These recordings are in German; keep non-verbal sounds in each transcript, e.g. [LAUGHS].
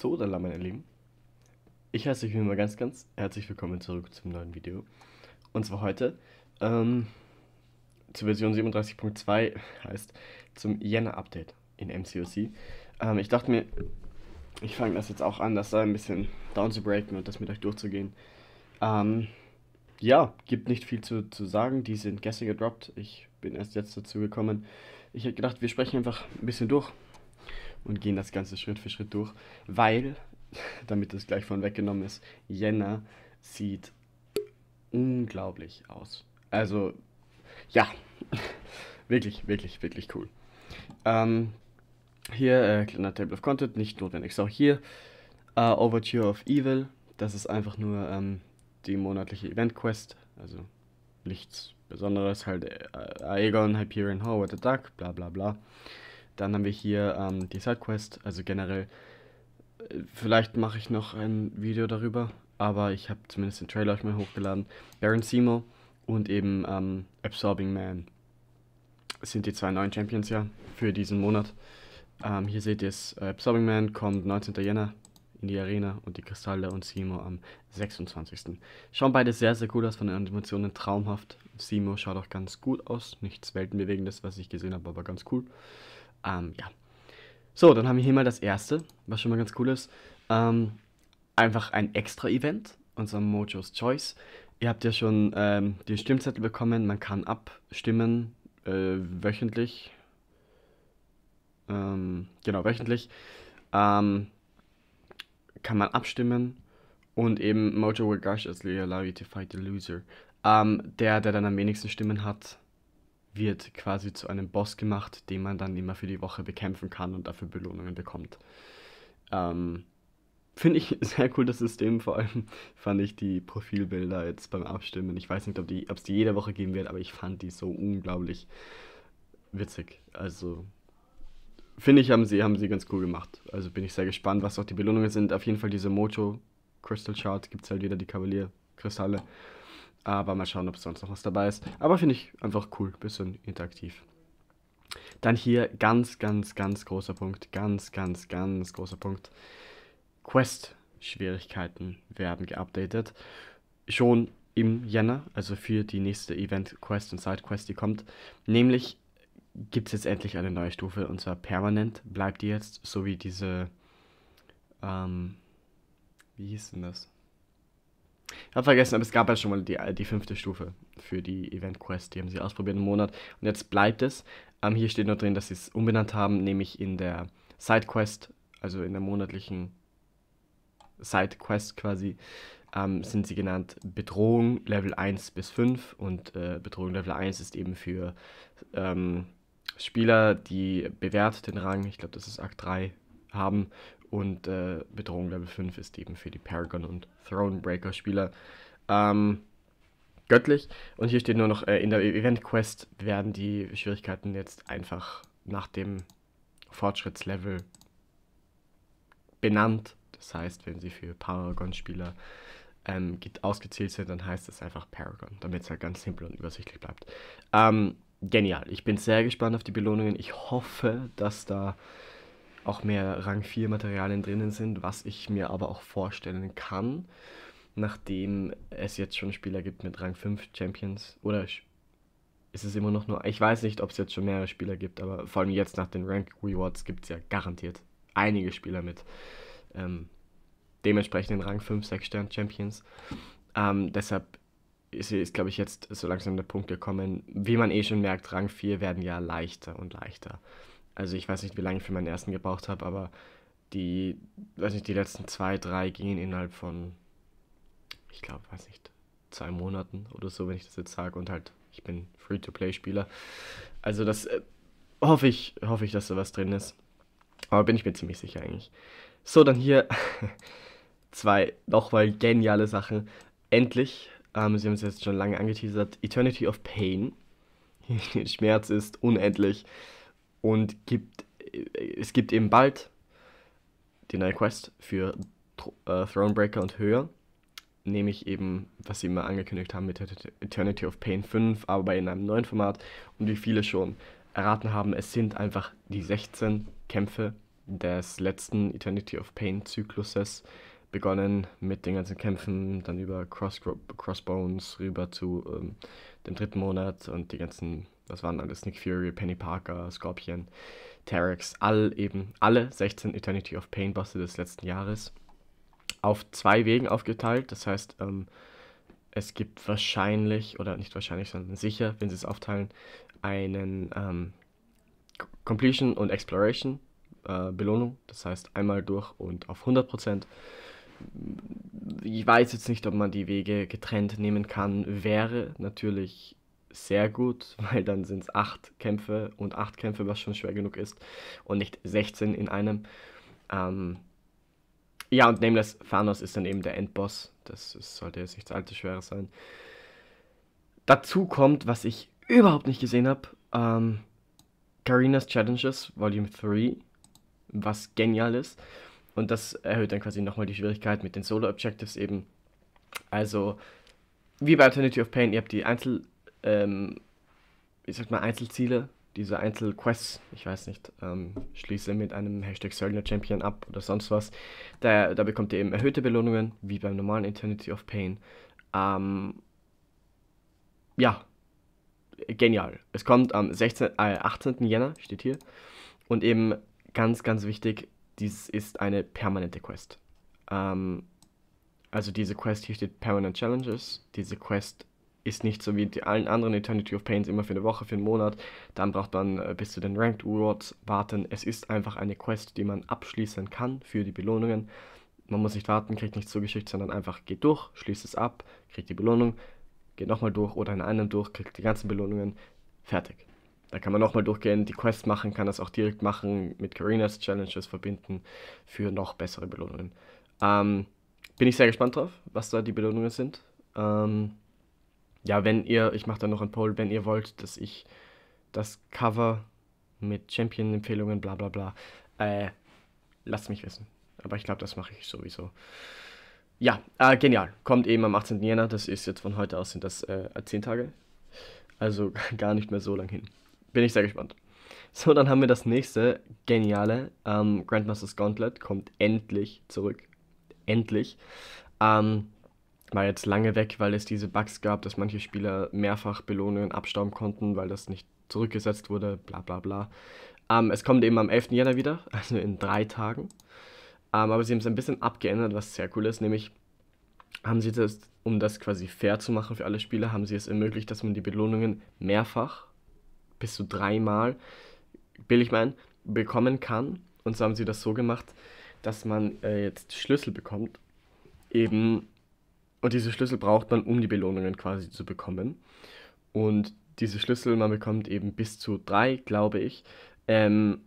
So, dann meine Lieben. Ich heiße euch mal ganz, ganz herzlich willkommen zurück zum neuen Video. Und zwar heute ähm, zur Version 37.2, heißt zum Jänner-Update in MCOC. Ähm, ich dachte mir, ich fange das jetzt auch an, das da ein bisschen down zu breaken und das mit euch durchzugehen. Ähm, ja, gibt nicht viel zu, zu sagen. Die sind gestern gedroppt. Ich bin erst jetzt dazu gekommen. Ich hätte gedacht, wir sprechen einfach ein bisschen durch, und gehen das Ganze Schritt für Schritt durch, weil, [LAUGHS] damit das gleich von weggenommen ist, Jänner sieht unglaublich aus. Also, ja, [LAUGHS] wirklich, wirklich, wirklich cool. Ähm, hier, äh, kleiner Table of Content, nicht notwendig. So, hier, äh, Overture of Evil, das ist einfach nur ähm, die monatliche Event-Quest, also nichts Besonderes, halt äh, Aegon, Hyperion, Howard the Duck, bla bla bla. Dann haben wir hier ähm, die Sidequest, also generell. Äh, vielleicht mache ich noch ein Video darüber, aber ich habe zumindest den Trailer euch mal hochgeladen. Baron Simo und eben ähm, Absorbing Man sind die zwei neuen Champions ja für diesen Monat. Ähm, hier seht ihr es, äh, Absorbing Man kommt 19. Jänner in die Arena und die Kristalle und Simo am 26. Schauen beide sehr, sehr cool aus von den Animationen, traumhaft. Simo schaut auch ganz gut aus, nichts weltenbewegendes, was ich gesehen habe, aber ganz cool. Ähm, ja. So, dann haben wir hier mal das erste, was schon mal ganz cool ist. Ähm, einfach ein extra Event, unser Mojo's Choice. Ihr habt ja schon ähm, den Stimmzettel bekommen, man kann abstimmen äh, wöchentlich. Ähm, genau, wöchentlich. Ähm, kann man abstimmen und eben Mojo will Gush as Leader allow you to fight the loser. Ähm, der, der dann am wenigsten Stimmen hat, wird quasi zu einem Boss gemacht, den man dann immer für die Woche bekämpfen kann und dafür Belohnungen bekommt. Ähm, Finde ich [LAUGHS] sehr cool, das System. Vor allem [LAUGHS] fand ich die Profilbilder jetzt beim Abstimmen. Ich weiß nicht, ob es die, die jede Woche geben wird, aber ich fand die so unglaublich witzig. Also finde ich, haben sie, haben sie ganz cool gemacht. Also bin ich sehr gespannt, was auch die Belohnungen sind. Auf jeden Fall diese Mojo Crystal Chart gibt es halt wieder die Kavalier-Kristalle. Aber mal schauen, ob sonst noch was dabei ist. Aber finde ich einfach cool, bisschen interaktiv. Dann hier ganz, ganz, ganz großer Punkt, ganz, ganz, ganz großer Punkt. Quest-Schwierigkeiten werden geupdatet. Schon im Jänner, also für die nächste Event-Quest und Side-Quest, die kommt. Nämlich gibt es jetzt endlich eine neue Stufe und zwar permanent bleibt die jetzt, so wie diese, ähm, wie hieß denn das? Ich habe vergessen, aber es gab ja schon mal die, äh, die fünfte Stufe für die Event Quest. Die haben sie ausprobiert im Monat. Und jetzt bleibt es. Ähm, hier steht nur drin, dass sie es umbenannt haben, nämlich in der Side Quest, also in der monatlichen Side Quest quasi, ähm, sind sie genannt Bedrohung Level 1 bis 5. Und äh, Bedrohung Level 1 ist eben für ähm, Spieler, die bewährt den Rang, ich glaube, das ist Akt 3, haben und äh, Bedrohung Level 5 ist eben für die Paragon- und Thronebreaker-Spieler. Ähm, göttlich. Und hier steht nur noch, äh, in der Event Quest werden die Schwierigkeiten jetzt einfach nach dem Fortschrittslevel benannt. Das heißt, wenn sie für Paragon-Spieler ähm, ausgezählt sind, dann heißt es einfach Paragon, damit es halt ganz simpel und übersichtlich bleibt. Ähm, genial. Ich bin sehr gespannt auf die Belohnungen. Ich hoffe, dass da auch mehr Rang 4 Materialien drinnen sind, was ich mir aber auch vorstellen kann, nachdem es jetzt schon Spieler gibt mit Rang 5 Champions oder ist es immer noch nur, ich weiß nicht, ob es jetzt schon mehrere Spieler gibt, aber vor allem jetzt nach den Rank Rewards gibt es ja garantiert einige Spieler mit ähm, dementsprechenden Rang 5, 6 Stern Champions. Ähm, deshalb ist, ist glaube ich, jetzt so langsam der Punkt gekommen, wie man eh schon merkt, Rang 4 werden ja leichter und leichter. Also ich weiß nicht, wie lange ich für meinen ersten gebraucht habe, aber die, weiß nicht, die letzten zwei, drei gingen innerhalb von, ich glaube, weiß nicht, zwei Monaten oder so, wenn ich das jetzt sage. Und halt, ich bin Free-to-Play-Spieler. Also das äh, hoffe ich, hoffe ich, dass da was drin ist. Aber bin ich mir ziemlich sicher eigentlich. So, dann hier [LAUGHS] zwei nochmal geniale Sachen. Endlich, ähm, sie haben es jetzt schon lange angeteasert, Eternity of Pain. [LAUGHS] Schmerz ist unendlich. Und gibt, äh, es gibt eben bald die neue Quest für äh, Thronebreaker und höher. Nämlich eben, was sie immer angekündigt haben mit Eternity of Pain 5, aber in einem neuen Format. Und wie viele schon erraten haben, es sind einfach die 16 Kämpfe des letzten Eternity of Pain Zykluses. Begonnen mit den ganzen Kämpfen, dann über Cross Crossbones rüber zu ähm, dem dritten Monat und die ganzen das waren alles Nick Fury, Penny Parker, Scorpion, Terex, all eben, alle 16 Eternity of Pain Bosse des letzten Jahres. Auf zwei Wegen aufgeteilt, das heißt, ähm, es gibt wahrscheinlich, oder nicht wahrscheinlich, sondern sicher, wenn sie es aufteilen, einen ähm, Completion und Exploration äh, Belohnung. Das heißt, einmal durch und auf 100%. Ich weiß jetzt nicht, ob man die Wege getrennt nehmen kann. Wäre natürlich sehr gut, [LAUGHS] weil dann sind es acht Kämpfe und acht Kämpfe, was schon schwer genug ist, und nicht 16 in einem. Ähm, ja, und Nameless Thanos ist dann eben der Endboss. Das ist, sollte jetzt nichts allzu Schweres sein. Dazu kommt, was ich überhaupt nicht gesehen habe, ähm, Karina's Challenges Volume 3, was genial ist. Und das erhöht dann quasi nochmal die Schwierigkeit mit den Solo-Objectives eben. Also, wie bei Alternative of Pain, ihr habt die Einzel- ähm, wie sagt man, Einzelziele, diese Einzelquests, ich weiß nicht, ähm, schließe mit einem Hashtag Söldner Champion ab oder sonst was. Da, da bekommt ihr eben erhöhte Belohnungen, wie beim normalen Eternity of Pain. Ähm, ja, genial. Es kommt am 16, äh, 18. Jänner, steht hier. Und eben ganz, ganz wichtig, dies ist eine permanente Quest. Ähm, also diese Quest hier steht Permanent Challenges. Diese Quest ist nicht so wie die allen anderen Eternity of Pains immer für eine Woche, für einen Monat. Dann braucht man äh, bis zu den Ranked Rewards warten. Es ist einfach eine Quest, die man abschließen kann für die Belohnungen. Man muss nicht warten, kriegt nichts zugeschickt, sondern einfach geht durch, schließt es ab, kriegt die Belohnung, geht nochmal durch oder in einem durch, kriegt die ganzen Belohnungen, fertig. Da kann man nochmal durchgehen, die Quest machen, kann das auch direkt machen, mit Carinas Challenges verbinden für noch bessere Belohnungen. Ähm, bin ich sehr gespannt drauf, was da die Belohnungen sind. Ähm, ja, wenn ihr, ich mache da noch ein Poll, wenn ihr wollt, dass ich das Cover mit Champion-Empfehlungen, bla bla bla, äh, lasst mich wissen. Aber ich glaube, das mache ich sowieso. Ja, äh, genial. Kommt eben am 18. Jänner. Das ist jetzt von heute aus, sind das äh, 10 Tage. Also [LAUGHS] gar nicht mehr so lang hin. Bin ich sehr gespannt. So, dann haben wir das nächste geniale. Ähm, Grandmaster's Gauntlet kommt endlich zurück. Endlich. Ähm, war jetzt lange weg, weil es diese Bugs gab, dass manche Spieler mehrfach Belohnungen abstauben konnten, weil das nicht zurückgesetzt wurde, bla bla bla. Ähm, es kommt eben am 11. Jänner wieder, [LAUGHS] also in drei Tagen. Ähm, aber sie haben es ein bisschen abgeändert, was sehr cool ist, nämlich haben sie das, um das quasi fair zu machen für alle Spieler, haben sie es ermöglicht, dass man die Belohnungen mehrfach, bis zu dreimal, billig mein, bekommen kann. Und so haben sie das so gemacht, dass man äh, jetzt Schlüssel bekommt, eben und diese Schlüssel braucht man, um die Belohnungen quasi zu bekommen. Und diese Schlüssel, man bekommt eben bis zu drei, glaube ich, ähm,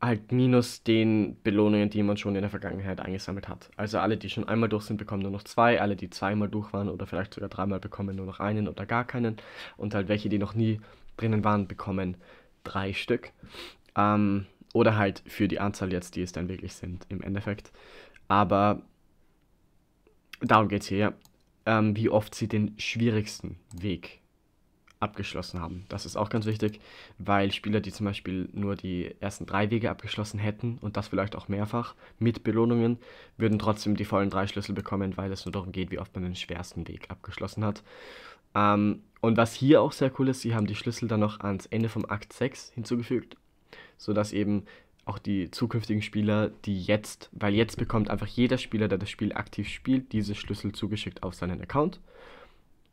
halt minus den Belohnungen, die man schon in der Vergangenheit eingesammelt hat. Also alle, die schon einmal durch sind, bekommen nur noch zwei, alle, die zweimal durch waren oder vielleicht sogar dreimal, bekommen nur noch einen oder gar keinen. Und halt welche, die noch nie drinnen waren, bekommen drei Stück. Ähm, oder halt für die Anzahl jetzt, die es dann wirklich sind, im Endeffekt. Aber Darum geht es hier, ja. Ähm, wie oft sie den schwierigsten Weg abgeschlossen haben. Das ist auch ganz wichtig, weil Spieler, die zum Beispiel nur die ersten drei Wege abgeschlossen hätten und das vielleicht auch mehrfach mit Belohnungen, würden trotzdem die vollen drei Schlüssel bekommen, weil es nur darum geht, wie oft man den schwersten Weg abgeschlossen hat. Ähm, und was hier auch sehr cool ist, sie haben die Schlüssel dann noch ans Ende vom Akt 6 hinzugefügt, sodass eben auch die zukünftigen Spieler, die jetzt, weil jetzt bekommt einfach jeder Spieler, der das Spiel aktiv spielt, diese Schlüssel zugeschickt auf seinen Account.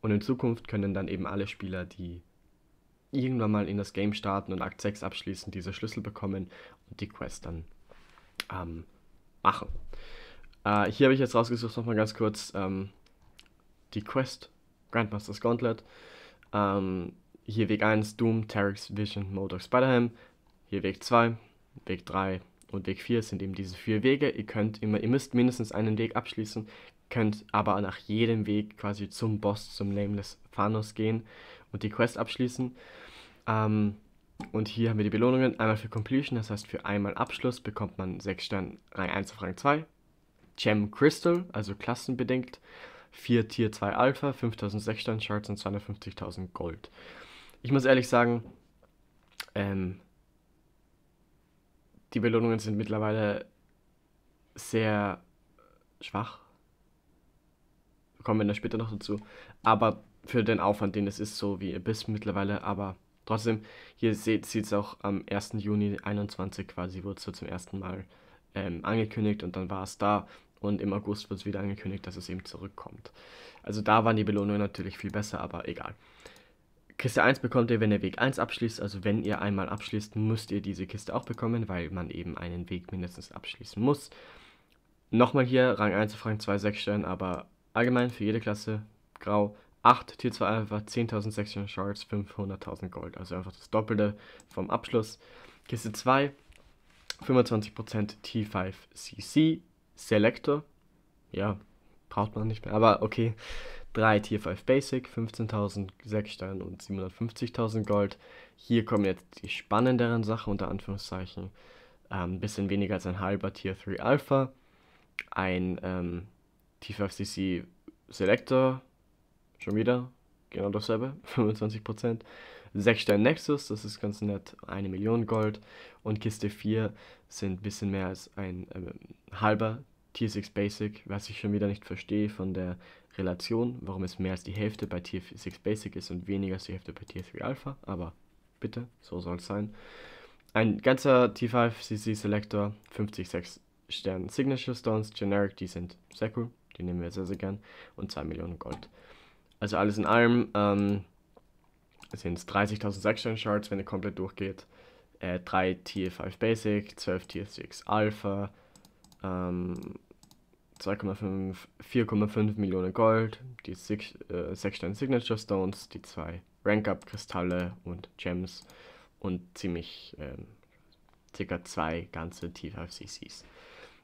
Und in Zukunft können dann eben alle Spieler, die irgendwann mal in das Game starten und Akt 6 abschließen, diese Schlüssel bekommen und die Quest dann ähm, machen. Äh, hier habe ich jetzt rausgesucht, nochmal ganz kurz, ähm, die Quest, Grandmaster's Gauntlet. Ähm, hier Weg 1, Doom, Terex, Vision, Modok, Spider-Ham. Hier Weg 2, Weg 3 und Weg 4 sind eben diese vier Wege. Ihr könnt immer, ihr müsst mindestens einen Weg abschließen, könnt aber nach jedem Weg quasi zum Boss, zum Nameless Thanos gehen und die Quest abschließen. Ähm, und hier haben wir die Belohnungen. Einmal für Completion, das heißt für einmal Abschluss bekommt man 6 Sterne Rang 1 auf Rang 2. Gem Crystal, also klassenbedingt. 4 Tier 2 Alpha, 5000 6 Sterne Shards und 250.000 Gold. Ich muss ehrlich sagen, ähm, die Belohnungen sind mittlerweile sehr schwach. Kommen wir da später noch dazu. Aber für den Aufwand, den es ist, so wie ihr Abyss mittlerweile, aber trotzdem, hier seht es auch am 1. Juni 21 quasi, wurde es so zum ersten Mal ähm, angekündigt und dann war es da. Und im August wird es wieder angekündigt, dass es eben zurückkommt. Also da waren die Belohnungen natürlich viel besser, aber egal. Kiste 1 bekommt ihr, wenn ihr Weg 1 abschließt. Also wenn ihr einmal abschließt, müsst ihr diese Kiste auch bekommen, weil man eben einen Weg mindestens abschließen muss. Nochmal hier, Rang 1 Rang 2 6 Sterne, aber allgemein für jede Klasse grau. 8 Tier 2 Alpha, 10.600 Shards, 500.000 Gold. Also einfach das Doppelte vom Abschluss. Kiste 2, 25% T5 CC, Selector. Ja, braucht man nicht mehr, aber okay. 3 Tier 5 Basic, 15.000 Sechsstern und 750.000 Gold. Hier kommen jetzt die spannenderen Sachen, unter Anführungszeichen. Ein ähm, bisschen weniger als ein halber Tier 3 Alpha, ein ähm, T5CC Selector, schon wieder, genau dasselbe, 25%. 6 Stern Nexus, das ist ganz nett, eine Million Gold. Und Kiste 4 sind ein bisschen mehr als ein äh, halber Tier 6 Basic, was ich schon wieder nicht verstehe von der Relation, warum es mehr als die Hälfte bei Tier 6 Basic ist und weniger als die Hälfte bei Tier 3 Alpha, aber bitte, so soll es sein. Ein ganzer T5CC Selector, 50 6 Sternen Signature Stones, Generic, die sind sehr cool, die nehmen wir sehr, sehr gern und 2 Millionen Gold. Also alles in allem ähm, sind es 30.000 6 Section Shards, wenn ihr komplett durchgeht. Äh, 3 Tier 5 Basic, 12 Tier 6 Alpha, ähm, 2,5, 4,5 Millionen Gold, die Six, äh, 6 Stein Signature Stones, die 2 Rank-Up-Kristalle und Gems und ziemlich äh, ca. zwei ganze T5CCs.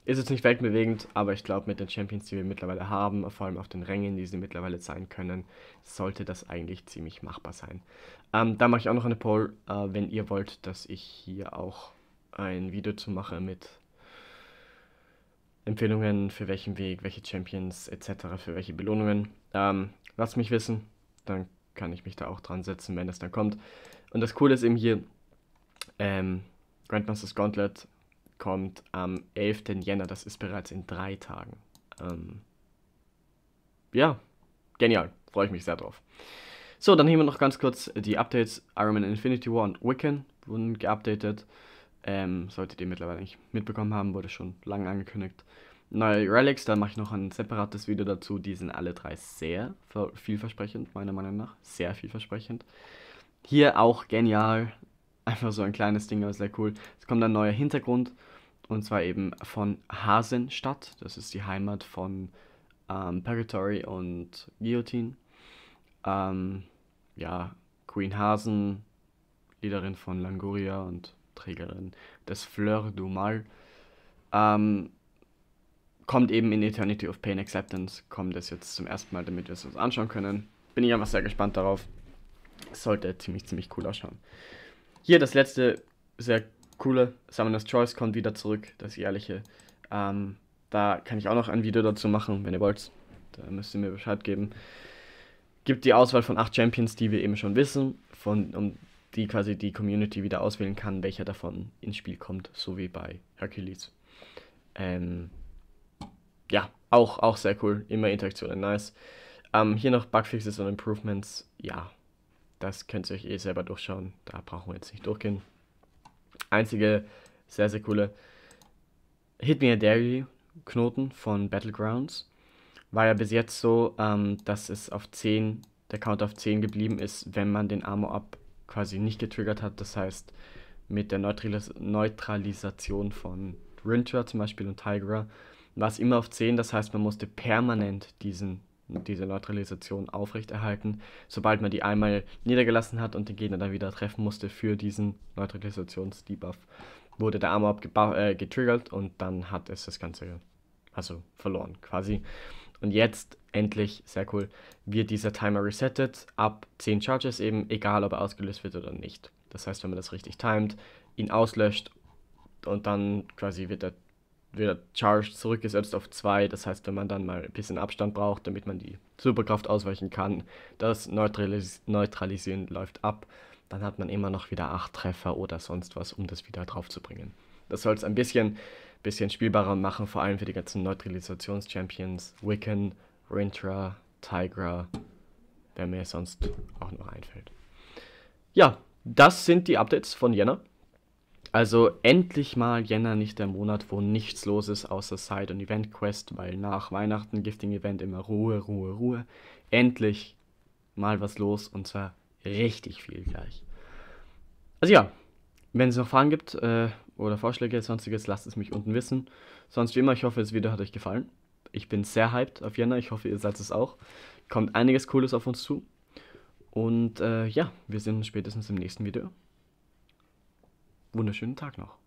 Ist jetzt nicht weltbewegend, aber ich glaube, mit den Champions, die wir mittlerweile haben, vor allem auf den Rängen, die sie mittlerweile sein können, sollte das eigentlich ziemlich machbar sein. Ähm, da mache ich auch noch eine Poll, äh, wenn ihr wollt, dass ich hier auch ein Video zu mache mit Empfehlungen für welchen Weg, welche Champions etc., für welche Belohnungen. Ähm, lasst mich wissen, dann kann ich mich da auch dran setzen, wenn es dann kommt. Und das Coole ist eben hier, ähm, Grandmaster's Gauntlet kommt am 11. Jänner, das ist bereits in drei Tagen. Ähm, ja, genial, freue ich mich sehr drauf. So, dann nehmen wir noch ganz kurz die Updates. Iron Man Infinity War und Wiccan wurden geupdatet. Ähm, solltet ihr mittlerweile nicht mitbekommen haben, wurde schon lange angekündigt. Neue Relics, da mache ich noch ein separates Video dazu. Die sind alle drei sehr vielversprechend, meiner Meinung nach. Sehr vielversprechend. Hier auch genial. Einfach so ein kleines Ding, aber sehr cool. Es kommt ein neuer Hintergrund. Und zwar eben von Hasenstadt. Das ist die Heimat von ähm, Purgatory und Guillotine. Ähm, ja, Queen Hasen, Liederin von Langoria und Trägerin des Fleur du Mal, ähm, kommt eben in Eternity of Pain Acceptance, kommt das jetzt zum ersten Mal, damit wir es uns anschauen können. Bin ich einfach sehr gespannt darauf. Sollte ziemlich, ziemlich cool ausschauen. Hier das letzte, sehr coole, Summoner's Choice kommt wieder zurück, das jährliche. Ähm, da kann ich auch noch ein Video dazu machen, wenn ihr wollt. Da müsst ihr mir Bescheid geben. Gibt die Auswahl von acht Champions, die wir eben schon wissen, von, um die quasi die Community wieder auswählen kann, welcher davon ins Spiel kommt, so wie bei Hercules. Ähm, ja, auch, auch sehr cool. Immer Interaktionen, nice. Ähm, hier noch Bugfixes und Improvements. Ja, das könnt ihr euch eh selber durchschauen. Da brauchen wir jetzt nicht durchgehen. Einzige sehr, sehr coole Hit Me a Dairy Knoten von Battlegrounds. War ja bis jetzt so, ähm, dass es auf 10, der Count auf 10 geblieben ist, wenn man den Armor Up quasi nicht getriggert hat. Das heißt, mit der Neutralis Neutralisation von Rintra zum Beispiel und Tigra war es immer auf 10. Das heißt, man musste permanent diesen, diese Neutralisation aufrechterhalten. Sobald man die einmal niedergelassen hat und den Gegner dann wieder treffen musste für diesen Neutralisations-Debuff, wurde der Armor äh, getriggert und dann hat es das Ganze also verloren quasi. Und jetzt endlich, sehr cool, wird dieser Timer resettet ab 10 Charges eben, egal ob er ausgelöst wird oder nicht. Das heißt, wenn man das richtig timet, ihn auslöscht und dann quasi wird der, wird der Charge zurückgesetzt auf 2. Das heißt, wenn man dann mal ein bisschen Abstand braucht, damit man die Superkraft ausweichen kann, das Neutralis Neutralisieren läuft ab, dann hat man immer noch wieder 8 Treffer oder sonst was, um das wieder draufzubringen. Das soll es ein bisschen bisschen spielbarer machen, vor allem für die ganzen Neutralisations-Champions. Wiccan, Rintra, Tigra, wer mir sonst auch noch einfällt. Ja, das sind die Updates von Jänner. Also endlich mal Jänner nicht der Monat, wo nichts los ist außer Side- und Event-Quest, weil nach Weihnachten Gifting-Event immer Ruhe, Ruhe, Ruhe. Endlich mal was los und zwar richtig viel gleich. Also ja, wenn es noch Fragen gibt, äh, oder Vorschläge, sonstiges, lasst es mich unten wissen. Sonst wie immer, ich hoffe, das Video hat euch gefallen. Ich bin sehr hyped auf Jänner, ich hoffe, ihr seid es auch. Kommt einiges Cooles auf uns zu. Und äh, ja, wir sehen uns spätestens im nächsten Video. Wunderschönen Tag noch.